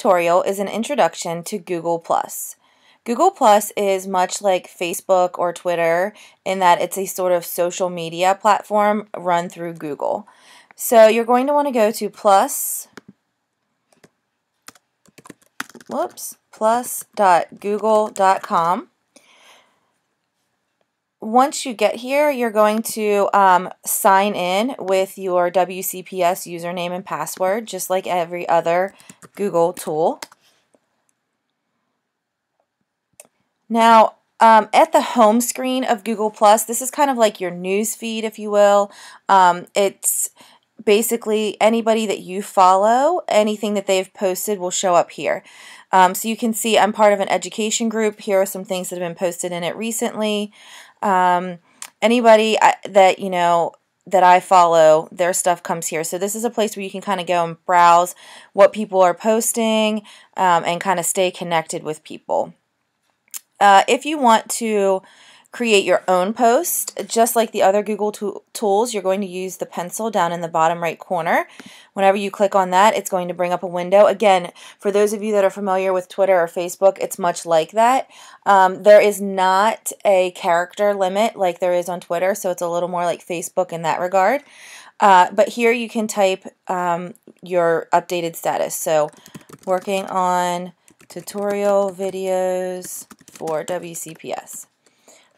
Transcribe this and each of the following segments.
tutorial is an introduction to Google+. Google Plus is much like Facebook or Twitter in that it's a sort of social media platform run through Google. So you're going to want to go to plus, whoops, plus.google.com. Once you get here, you're going to um, sign in with your WCPS username and password, just like every other Google tool. Now, um, at the home screen of Google Plus, this is kind of like your news feed, if you will. Um, it's basically anybody that you follow, anything that they've posted will show up here. Um, so you can see I'm part of an education group. Here are some things that have been posted in it recently. Um, anybody uh, that, you know, that I follow, their stuff comes here. So this is a place where you can kind of go and browse what people are posting um, and kind of stay connected with people. Uh, if you want to create your own post. Just like the other Google tools, you're going to use the pencil down in the bottom right corner. Whenever you click on that, it's going to bring up a window. Again, for those of you that are familiar with Twitter or Facebook, it's much like that. Um, there is not a character limit like there is on Twitter, so it's a little more like Facebook in that regard. Uh, but here you can type um, your updated status. So working on tutorial videos for WCPS.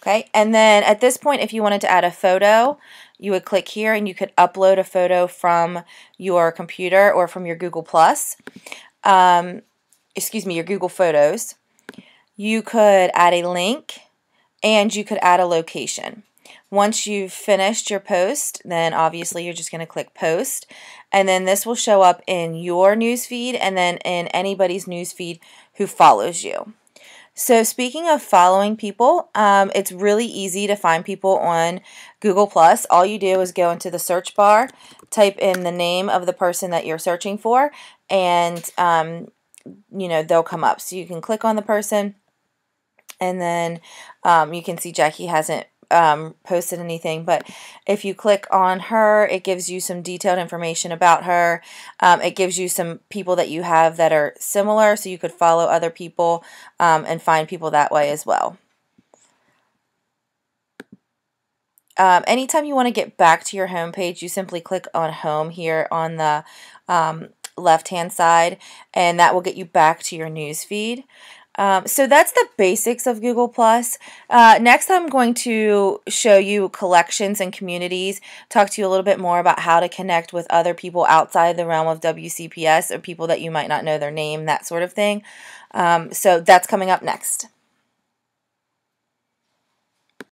Okay, and then at this point, if you wanted to add a photo, you would click here and you could upload a photo from your computer or from your Google Plus, um, excuse me, your Google Photos. You could add a link and you could add a location. Once you've finished your post, then obviously you're just going to click post and then this will show up in your newsfeed and then in anybody's newsfeed who follows you. So speaking of following people, um, it's really easy to find people on Google+. Plus. All you do is go into the search bar, type in the name of the person that you're searching for, and um, you know they'll come up. So you can click on the person, and then um, you can see Jackie hasn't um, posted anything, but if you click on her, it gives you some detailed information about her. Um, it gives you some people that you have that are similar, so you could follow other people um, and find people that way as well. Um, anytime you want to get back to your home page, you simply click on home here on the um, left hand side and that will get you back to your news feed. Um, so that's the basics of Google+. Plus. Uh, next, I'm going to show you collections and communities, talk to you a little bit more about how to connect with other people outside the realm of WCPS or people that you might not know their name, that sort of thing. Um, so that's coming up next.